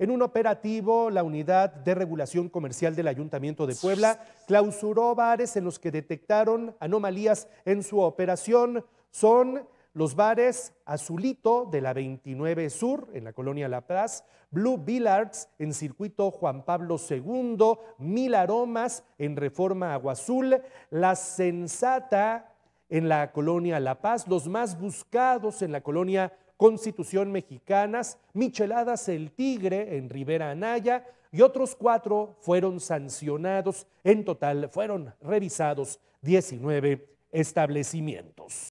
En un operativo, la Unidad de Regulación Comercial del Ayuntamiento de Puebla clausuró bares en los que detectaron anomalías en su operación. Son los bares Azulito de la 29 Sur en la colonia La Paz, Blue Billards en circuito Juan Pablo II, Mil Aromas en Reforma Agua Azul, La Sensata en la colonia La Paz, los más buscados en la colonia Constitución Mexicanas, Micheladas El Tigre en Rivera Anaya y otros cuatro fueron sancionados. En total fueron revisados 19 establecimientos.